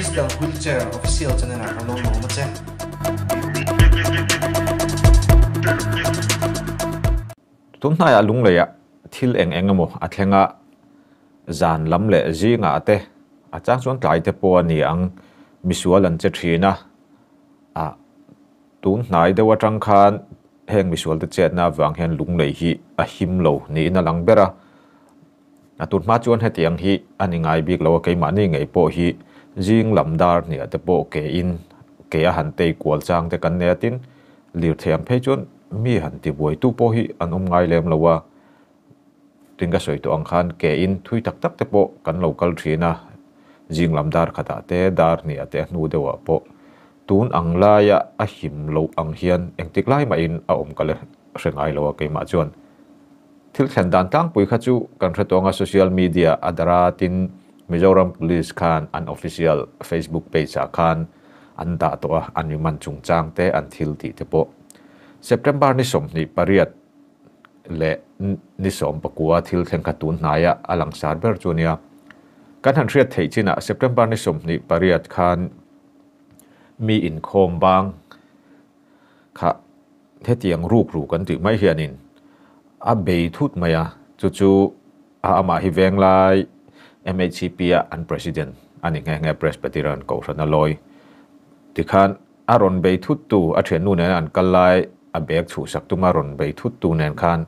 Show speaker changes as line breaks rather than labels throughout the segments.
Israel Wheelchair Official cho nên là không lâu mong mất xem tụm nay lung lệ thil eng eng mo athenga zan lam le ji nga te achang chuan tlai te po ni ang misual an che thina a tun nai de wa tang khan heng misual te chet na wang hen lung lei hi a à, him lo ni na lang bera a à, tun ma chuan he tiếng hì, anh à, ngài biết lo cái ma ni ngai po hì jing lamdar ni ate bộ ke in ke hành han te kwal để te kan tin atin lir phê chuẩn, mi hành ti boi tu po hi an um ngai lem lawa à. tinga soi tu ang khan ke in thui tak tak te bộ kan local thina jing lamdar khata te dar ni ate nu dewa po tun ang laya a him lo ang anh tik lai mà in a om kale ai lawa à cái ma chon thil khan dan tang pui kha chu kan ra à social media adara tin มิจอรัมพลิสคานอันออฟฟิเชียลเฟซบุ๊กเพจคันอันตาตัวอันยุมันจุงจางเตอันทิลติเทปสเปรมบาร์นิสมนิปเรียดตและนิสมปกวาทิลเทงกตูนนายะอลังสาร์เบอร์จูเนียกันทันเรียดเทจินะสเปรมบาร์นิสมนิปเรียดคันมีอินโคมบางค่ะเทเตียงรูปรูกันถึงไม่เฮียนินอาเบยทุดไหมอะจู่ๆอาอามาฮิเวงไล MHCP an president ani nge nge presbyterian ko rana loi tikhan aron be thut tu a then nu ne an kalai a bag chu sak tu maron be thut tu nen khan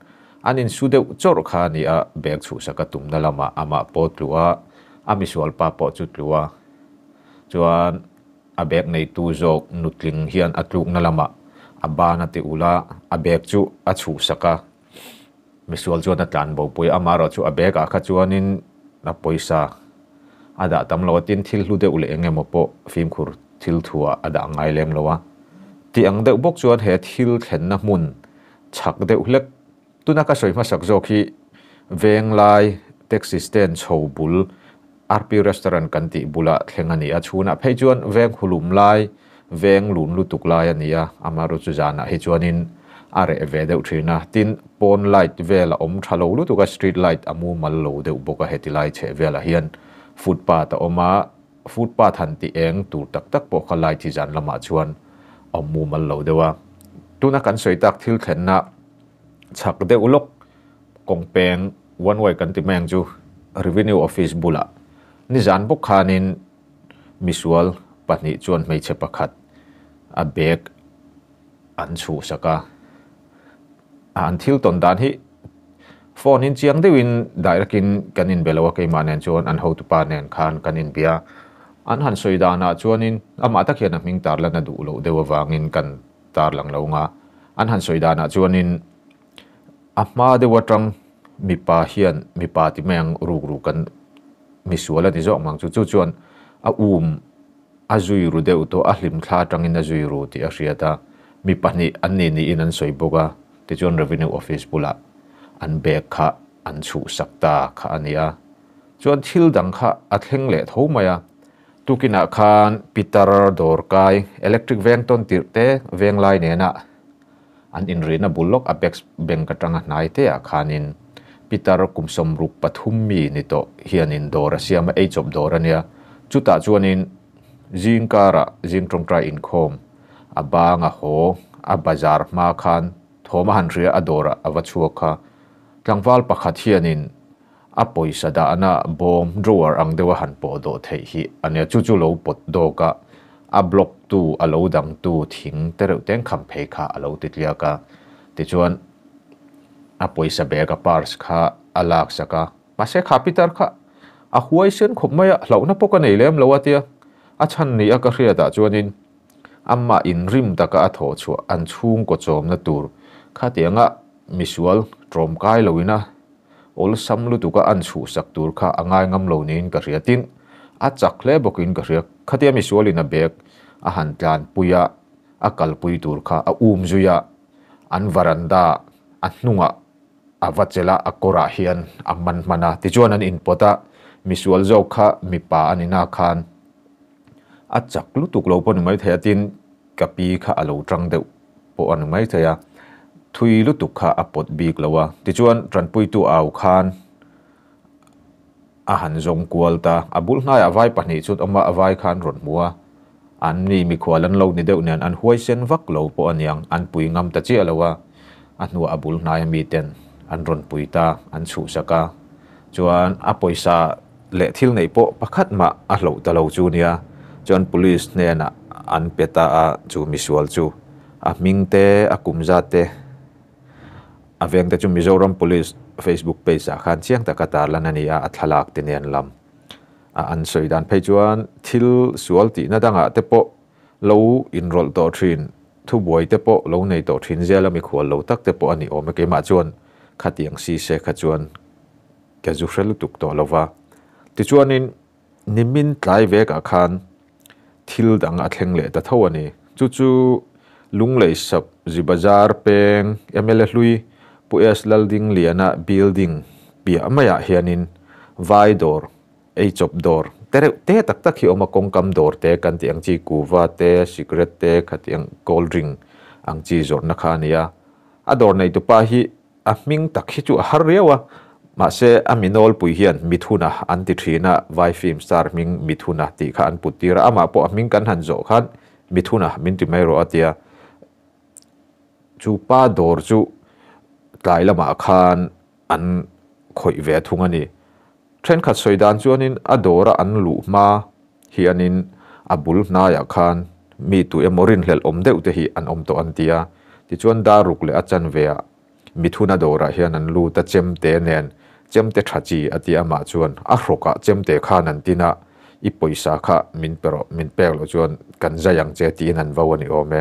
anin su de chor kha ni a bag chu saka tum na lama ama pot luwa ami sual pa po chut luwa chuan a bag nei tu zok nut nutling hian atluk na lama abana te ula a bag chu a chu saka misual chuan a tlan bo pui amaro chu a bag a kha chuanin นับไปซะอาดัตมลวตินทิลลุเดอุลเองเงมอปฟิมคูร์ทิลทัวอาดังไงเลมลวะที่อังเดอุบกจวนเฮทิลเห็นนมุนฉักเดอุเล็กตุนักสวยมาสักจอกีเวงไลเท็กซิสเตนโชบุลอาร์พีรีสตอรานกันติบุลาเทงันนี้ชูนักเฮจวนเวงฮุลุมไลเวงลุนลุตุกลอยนนี้อามารุจจานะเฮจวนินอะไรเวเดอุทรนะทินปอนไลท์เวลอมชาโลลุตุกสตรีทไลท์อามูมัลโลเดอบกเฮติไลท์เชเวลาเฮียนฟุตปาตออมาฟุตปาทันตีเองตูตักตักปอกไลท์ที่จันละมาชวนอามูมัลโลเดวะตุนักันสวยตักทิลเทนนะฉากเดอุลกกงเปงวันไวกันติแมงจูรีวิวออฟฟิศบุลานี่จันบุคานินมิสวลปัจจุบันไม่เชปะขัดอเบกอันชูสกา an thil ton dan hi phone hin chiang win direct in kanin belawa ke manen chuan an ho tu pa nen khan in bia an han soi da na ah chuan in ama ta khian ming tar lana du lo dewa wangin kan tar lang lo nga an han soi da na ah chuan in ama de watang mi pa hian mi pa ti meng ru ru kan mi suala ni jong mang chu chu chuan a um a zui ru deuh to a hlim thla tangin a zui ru ti a hriata mi pahnih an ni ni in an soi boga ติจวนเรเวนิวออฟฟิศบุละอันเบกค่ะอันชูสักตาค่ะอันนียจวนทิลดังค่ะอัดเฮงเละทุ่มยาตุกินอาคานปิตาร์ดอร์กายอิเล็กทริกเวงต้นติร์เตเวงไลเนนะอันอินรีนะบุลล็อกอเบกส์เบงกระจังนายเตอาคานินปิตาร์กุมสมรุปปทุมมีนิโตเฮียนินดอร์เซียมเอจบดอร์เนียจุดตาจวนินจิงการะจิงตรงใจอินคอมอบางอะโหอับบาจาร์มาคานโทมหันเรียอดอระอวัชัวค่ะกลางวาลปะขัดเฮียนินอปอยสดาอนาบอมรัวอังเดวหันปอดเทหิอันเนี้ยจู่จู่เราปดดกะอับล็อกตูอัลโลดังตูทิ้งแต่เราเต้งคำเพคะอัลโลติดเลียกะติจวนอปอยสเบกะปาร์สค่ะอลักสกะมาเสคาปิตาร์คะอาหัวเส้นขมไม่เหล่านับปกันเอเลมเราว่าเตียอาชันนี้อากาเรียดจวนินอามาอินริมตะกะอัโถชอันชุ่มกจอมนตูร์ khatianga misual tromkai lawina ol samlu tuka anchu saktur kha angai ngam lo nin ka riatin a chakle bokin ka riak khatia misual ina bek a hantlan puya a kalpui tur kha a um zuya an varanda a hnunga a vachela a kora hian a man mana ti chuan an in pota misual a chaklu tuk lo pon mai thaya tin kapi kha alo thui lu tu kha apot bik lawa ti chuan tranpui tu au khan a han zong kual ta abul hnai avai pahnih chut oma avai khan ron mua an ni mi khualan lo ni deuh nen an huai sen vak lo po yang an pui ngam ta chi alawa an nu abul hnai mi ten an ron pui ta an chu saka chuan a poisa le thil nei po pakhat ma a hlo ta lo chu nia chuan police nen an peta a chu misual chu a mingte a kumza te อาเวงแต่จุมิโซรมพลิสเฟซบุ๊กเพจขันเชียงแต่กตาลนันนี่ออัตลักษณ์ตินยันลำอันสวยดันเพจวันทิลสวัลตีนั่นงอ่ะเตปโปลูอินโรลตัวทรินทุบวยเตปโปลูในตัวทรินเจลามีขวัลูตักเตปโปอันนี้โอเมกิมาจวนขัดยังซีเซขัดจวนแกจุเรลตุกตัวลว่าติจวนนี่นิมินไลเวกอาคารทิลต่างอัตเลงเล่ตะท่านี้จู่จู่ลุงเลยสับจีบจาร์เป็งเอเมเลลุย pues lalding liana building pia amaya hianin vai door ei chop door tere te tak tak hi oma kam door te kan ti ang chi kuwa te secret te khati ang cold drink ang chi zor na khania a door nei tu pa hi a ming tak hi chu har rewa ma se aminol pui hian mithuna anti thina vai film star ming mithuna ti khan an putira ama po ming kan han zo khan mithuna min ti mai ro atia chu pa door chu ลายละมาคานอันคอยเวทุงันนี่เทรนขัดสวยดานจวนินอดอระอันลูมาเฮียนินอบุลนายาคานมีตัวเอมอรินเหลอมเดอุตหีอันอมโตอันเตียที่จวนดารุกเลอาจันเวียมิทุนอดอระเฮียนันลูตะเจมเตเนนเจมเตชจีอติอามาจวนอัครกะเจมเตขานันตินะอิปอยสาขะมินเปรมินเปรลจวนกันจยังเจตีนันวาวนิโอเม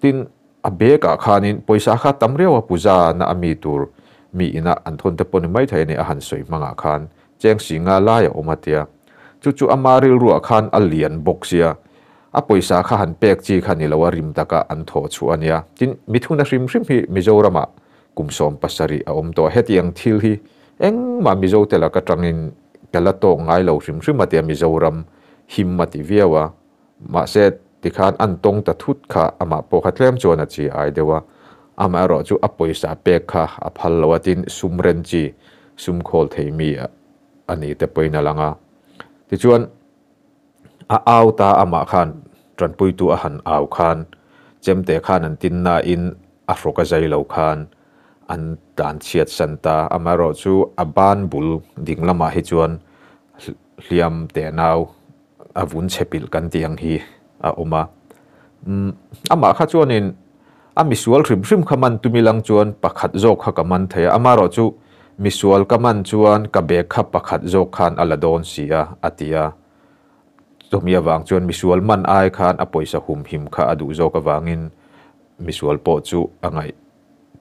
ตินอเบกขานินปุยสาขาตมเรียวว่าปุจานาอมีตูร์มีอินาอันทนเตปนไม่ไทยในอาหารสวยมังคานเจงสิงาลายอมาเตียจุจูอมาริลรัวคานอเลียนบุกเสียอะปุยสาขาหันเปกจีขานิลาวริมตะกะอันโทชวนยาจินมิถุนาริมริมพีมิโจรมะกุมสอมปัสริอาอมตัวเฮตียงทิลฮีเอ็งมามิโจเตลกะตรังินกะละโตงไงเหล่าริมริมมาเตียมิโจรัมหิมมาติเวียวะมาเซติคานอันตรงตะทุดข่ะอามาปกัดเล่มจวนจีไอเดวะอามารอจูอปุยสาเปกค่ะอภัลลวดินซุมเรนจีซุมโคลเทมีอันนี้จตไปยนั่งละงะที่จวนอาอาตาอามาขานรันปุยตัวอหันอาขานเจมเตขานันตินนาอินอัฟรกใจเลวขานอันตานเชียดสันตาอามารอจูอับบานบุลดิ่งละมาให้จวนเลียมเตนาวอาวุนเชปิลกันเตียงฮี oma ama kha chuanin a misual khrim khrim khaman tumilang chuan pakhat zo kha kaman thaya ama ro chu misual kaman chuan ka be kha pakhat zo khan aladon sia atia zomia wang chuan misual man ai khan a poisa hum him kha adu zo ka wangin misual po chu angai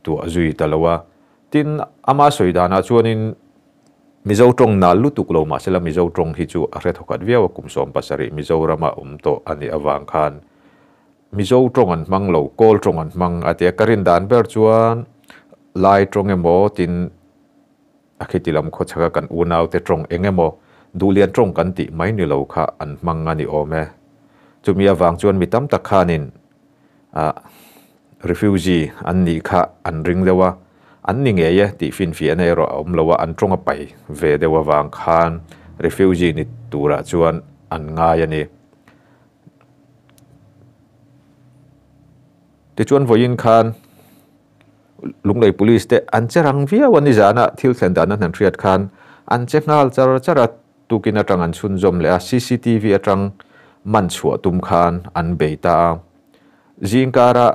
tu azui talawa tin ama soidana chuanin มิจตรงนั่นลุตุกลมาเสลามิจตรงฮิจูอาเรทหกัดเวียวกุมสอมปัสสริมิจรามาอุมโตอันนี้อวังคันมิจตรงอันมังโลโกลตรงอันมังอธิยการินดานเบอร์จวนไลตรงเอโมตินอาคิติลำโคชกันอุนาวเตตรงเอ็งเอโมดูเลียนตรงกันติไม่นิโลคะอันมังอันนี้โอเมจุมีอวังจวนมิตัมตะคานินอ่ารีฟิวจีอันนี้ค่ะอันริงเดว่ an ni nge ye ti fin fi ane ro om lo an tronga pai ve de wa wang khan refugee ni tura chuan an nga ya ni te chuan voin khan lung lei police te an che rang via wan ni jana thil thlen dana nan riat khan an che ngal char tu tukin atang an chun jom le a cctv atang man chua tum khan an beita jingkara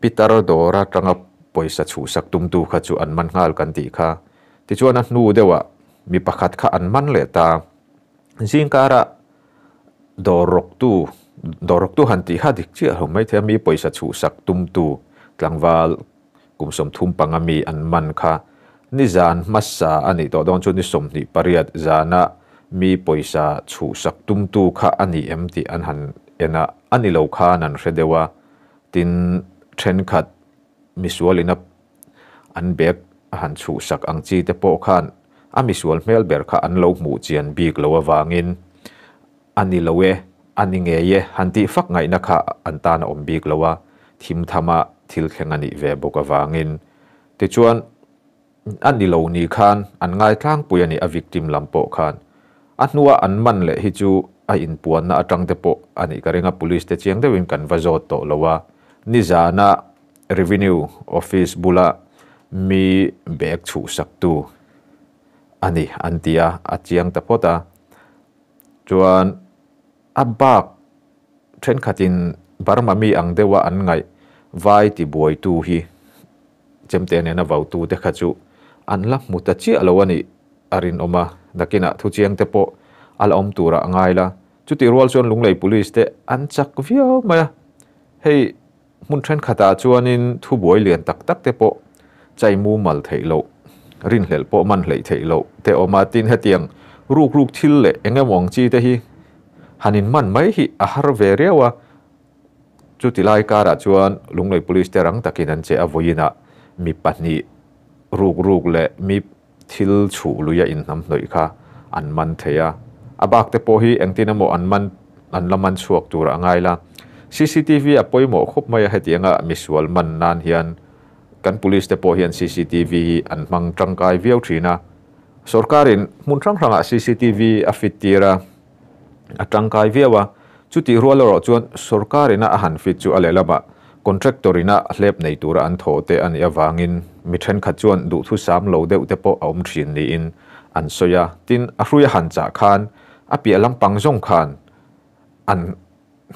pitaro dora tangap ปอยสัชูสักตุมตูขจูอันมันงาลกันตีค่ะที่ชวนนูเดวะมีประคัดข้าอันมันเลตาสิ่งการะดอรกตูดอรกตูหันตีฮัดิกเจื่หงไม่เทมีปอยสัชูสักตุมตู กลางวาลกุมสมทุมปังมีอันมันค่ะนี่จานมัสซาอันนี้ตอดองชนนิสมนี่ปริยัดจานะมีปอยสัชูสักตุมตูค่ะอันนี้เอ็มตีอันหันเอ็นะอันนี้เราค่ะนั่นเสดว่าตินเทรนขัดมิสวลินับอันเบกหันชูสักอังจีเตโปขันอันมิสวลเมลเบิร์กอันโลกมูจีอันบีกลัววางินอันนีลเวอันนิเงยหันที่ฟักไงนะคะอันตานอมบีกลัวทิมธรรมะทิลเคงอันอีเวบกวางินแต่ชวนอันนิลเวนี้ขันอันง่ายคลางปุยนี่อวิกติมลำโปขันอันนัวอันมันเลยฮิจูอันอินปวนน่ะจังเตโปอันนี้การงับตำรวจเตจียงเตวิมกันวาโจโตลววนิจานา revenue office bula mi bek chu sak tu ani antia achiang tapota chuan abak then khatin barma mi ang dewa an ngai vai ti boi tu hi chemte ne na vau tu te kha chu an lak muta chi alawani arin oma dakina thu chiang te po al om tura angai la chu ti rual chon lunglei police te an chak vio ma hei มุนเทรนขตาจวนินทุบวยเลียนตักตักเตโปใจมูมัลเทโลรินเหลโปมันเหลเทโลเตอมาตินเฮเตียงรูกรูกทิลเลเองมองจีเตฮีฮันินมันไม่ฮีอาหารเวเรียวะจุดที่ไล่การจวนลุงเลยปลิสเตรังตะกินันเจอวยนะมีปัญนีรูกรูกเลมีทิลชูลุยอินน้ำหน่อยค่ะอันมันเทียอาบักเตโปฮีเองตินโมอันมันอันละมันชวกตัวง่ายละ CCTV อ่ะพอยมอคบมาเหตียงอ่ะมิสวลมันนั่นเฮียนกันพุลิสเตปอยเห็น CCTV อันมังจังกายวิวทีน่ะสุรการินมุนทรังทรังอ่ะ CCTV อ่ะฟิตีระจังกายวิววะจุดที่รัวลอร์จวนสุรการินอ่ะหันฟิตจูอเลลบาคอนแทคตอริน่ะเล็บในตัวอันโถเตอันยาวังินมิเชนขจวนดูทุสามโลเดอุเตปออุมทีนนี่อินอันสยาตินอรุยหันจากคานอภิเอลังปังจงขันอัน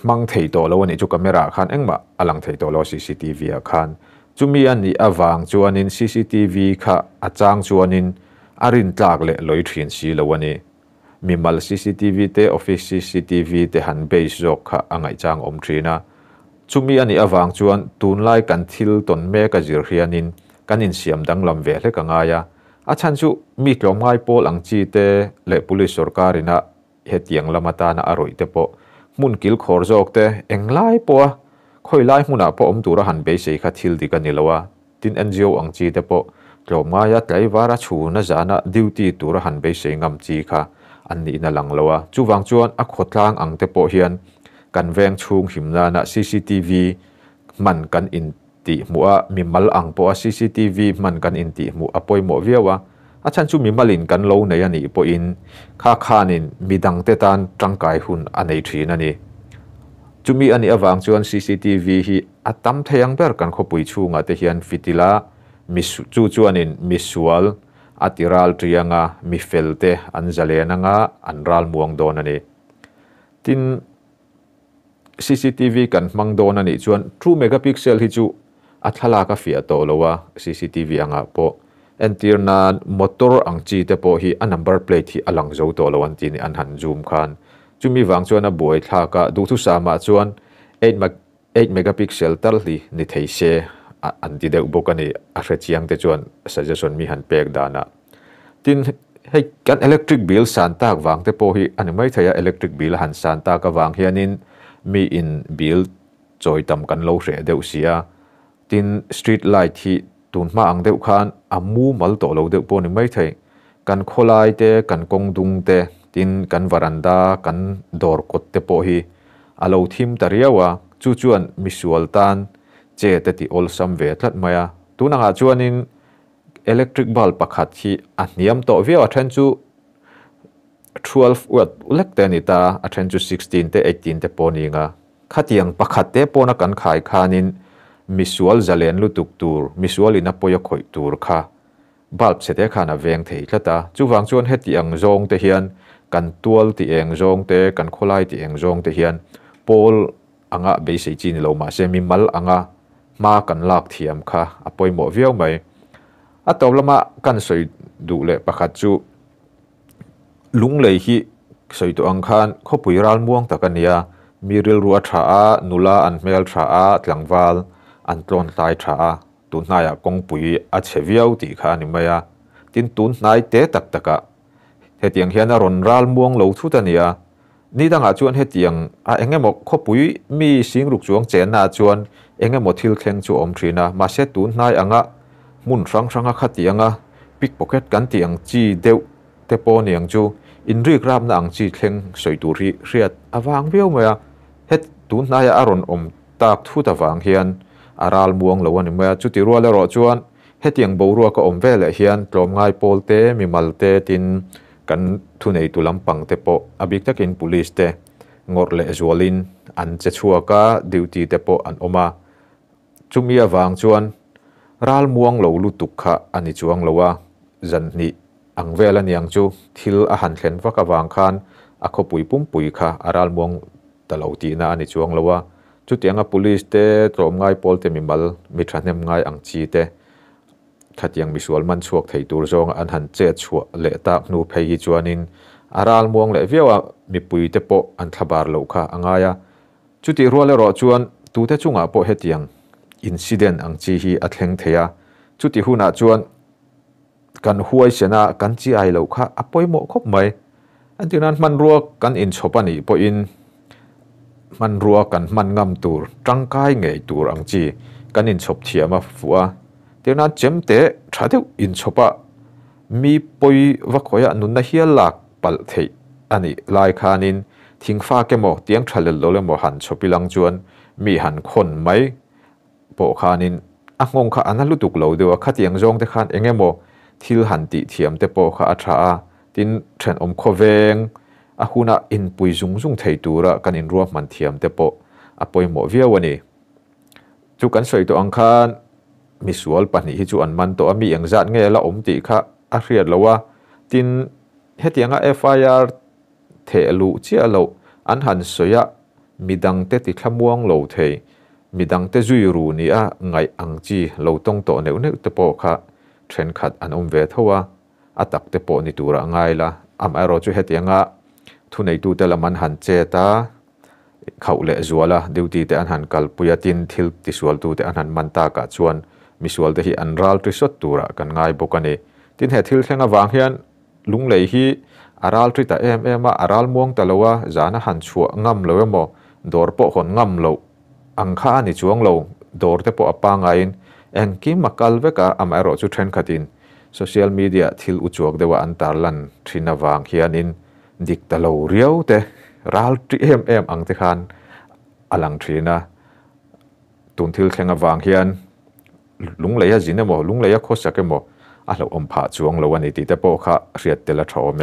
มัง่ทยโตแล้ววันนี้จุกเมราคันเอ็งบะอลัง่ทยโตแล้วซีซีทีวีคันจุมีอันนี้อวังจวนินซีซีทีวีค่ะอาจารย์จวนินอารินตากเล่ลอยทร้นซีแล้ววันนี้มีมัลซีซีทีวีเตออฟฟิศซีซีทีวีเตหันเบสจกค่ะอ่างไอจางอมทรีนะจุมีอันนี้อวังจวนตูนไล่กันทิลตนเมกจิรเฮียนินกันอินเสียมดังลำเวเลกังอายะอาจารย์จุมีกลมงไม้โปหลังจีเตเล่ปุลิส e สรการินะเหตียงละมาตานะอร่อยเตโปมุนกิลขอร์จอกเตเองไล่ปัวคอยไล่หุนอ่ะปออมตัวรหันเบสิกาทิลดีกันนี่ละวะดินเอ็นจิโออังจีเตปอกลมง่ายใจวาราชูนะจานาดิวตีตัวรหันเบสิงามจีค่ะอันนี้น่ะหลังละวะจู่วังจวนอักขดทางอังเตปอเฮียนกันแวงชูงหิมลานาซีซีทีวีมันกันอินติมัวมีมัลังปอซีซีทีวีมันกันอินติมัวอปอยหมวิวะอาจารยจูมีมาลินกันโลในอันนี้ปอินข้าข้านินมีดังเตตันจังกายหุ่นอันในี้ทีนั่นนี่จูมีอันนี้อวังจวนซีซีทีวีฮีอัตัมเทียงเปิดกันขบุยชูงาเทียนฟิติลามิจูจวนินมิสวลอัติรัลทรียงามิเฟลเตอันเจเลนังาอันรัลมวงโดนันนี่ทิน CCTV กันมังโดนันนี่จวนทรูเมกะพิกเซลฮิจูอัทลากาฟิอโตโลวา CCTV อังาโป en tir na motor ang chi te po hi a number plate hi alang zo to lawan tin an han zoom khan chumi wang chuan a boi thla ka du thu sama chuan 8 mag 8 megapixel tal hi ni thei se an ti deuh bawk ani a hre chiang te chuan suggestion mi han pek dana tin hei kan electric bill san tak wang te po hi ani mai thaya electric bill han san tak ka wang hianin mi in bill choi tam kan lo hre deuh sia tin street light hi ตุนมาอังเดือขันอามูมัลโตเราเดือปนิไม่ใช่กันโคลายเตกันกงดุงเตตินกันวารันดากันดอร์กตเตปอฮีอาเรทิมตารียวะจู่จวนมิสวลตันเจตติโอลซัมเวทลัดมาตุนังอาจวนินอิเล็กทริกบอลปักหัดที่อันยมโตเวียวอัตนจู12วัดเล็กเตนิตาอัตนจู16เต18เตปนิงาขัดยังปักหัดเตปนักันขายคานินมิสวลจะเลนลุตุกตูร์มิสวลินปอยคอยตูร์ค่ะบาลเสตยข้านาเวงเทีิดตาจู่วังชวนเฮติเองจงเทียนกันตัวที่เองจงเทียตกันโคไลี่เองจงเทียนปอลอังะเบสิจินโลมาเซมิมัลอังะมากันลากเทียมค่ะอปอยหมอเวียวไหมอัตอบละมากันสวยดูเละประคัตจูลุงเลยฮิสวยตัวอังคันขบุยรัลม่วงตะกันยามีเรือรัวชาอานุลาอันเมลชาอาตลังวาล an tlon tlai tha a tun hnai a kong pui a cheviau ti kha ni mai a tin tun hnai te tak taka he tiang hian a ron ral muang lo thu ta ni a ni danga chuan he tiang a engemaw kho pui mi sing ruk chuang chen na chuan engemaw thil thleng chu om thina ma se tun hnai anga mun rang ranga kha ti anga pickpocket kan tiang chi deuh te po niang chu in ri gram na ang chi thleng soi tu ri riat awang veu maya het tun hnai a ron om tak thu ta wang hian อารามบวงเหลวันเมื่อจุดที่รัวเลาะชวนเหตียงบูรัวก็อมเวลเฮียนตรมง่ายโพลเตมีมัลเตตินกันทุนในตุลัำปังเตปโปอบิกตะกินปุลิสเตงอร์เลเอจวลินอันเจชัวกาดิวตีเตปโปอันอมาจุมีอวางชวนราลมวงเหลวลุตุกขะอันิจวงเลวะจันนิอังเวลันยังจูทิลอาหารเข็นฟักกวางคานอคบุยปุ่มปุยคะอาราลมวงตะลอดตีนาอันิจวงเลวะจุดยังกับ police เตะตรง่ายพอลเตมิมัลมีทรันเนมง่ายอังจีเตะขัดยังมีส่วนมันช่วงไทยตัวจงอันหันเจ็ดช่วงเละตักนูเพย์จวนินอาราลมวงเละเวียมีปุยเตปออันทบาร์โลคาะอังไายะจุดที่รัวเลรอจวนตัวเตจุงอาะปอเฮตยังน n ิเด e n นอังจีฮีอัดเฮงเทียจุดที่หูน่าจวนกันหวยเสนากันจีไอโลค่ะอปอยโมคบไหมอันที่นั้นมันรัวกันอินชอบันอีปออินมันรัวกันมันงำตูรจังกายไงตูรอังจีกันอินชบเทียมาฟัวเดี๋ยวนั้นเจมเตะชาเดียวอินชบะมีปุยวักขยะนุนนะเฮียลักปัลเทอันนี้ลายคานินทิ้งฟ้าแกโมเตียงชาเลลโลเลโมหันชบิลังจวนมีหันคนไหมโปคานินอ่ะงงค่ะอันนั้นลุตุกเหลาเดียวค่ะเตียงจงแต่คานเองเอโมทิลหันติเทียมแต่โปค่ะอัตราตินเทรนอมโคเวง a huna in pui zung zung thei tura kan in ruam man thiam te po a poi mo via wani chu kan soi to ang khan mi sual pani hi chu an man to ami ang zat nge la om ti kha a hriat lawa tin hetianga FIR the lu chi alo an han soya midang te ti thlamuang lo thei midang te zui ru ni a ngai ang chi lo tong to neu neu te po kha thren khat an om ve thowa atak te po ni tura ngai la am aro chu hetianga thu nei tu te laman han che ta khau le zuala duty te an han kal puyatin thil ti sual tu te an han man ta ka chuan mi sual te hi an ral tri sot tura kan ngai bokani tin he thil thenga wang hian lung lei hi aral tri ta em em a aral muang ta lowa zana han chua ngam lo mo dor po hon ngam lo ang kha ni chuang lo dor te po apa ngain en ki makal ve ka am ero chu thren khatin social media thil u chuak dewa an tarlan thina wang hianin ดิกตะโลเรียวเตรัลทีเอ็มเอ็มอังตทคันอลังทีนะตุนทิลแข่งวางเฮียนลุงเลยจินเนมอลุงเลยโคสักเมออาเราอมผาจวงเราวันนี้ติเแต่ปอค่ะเรียดเตละทอเม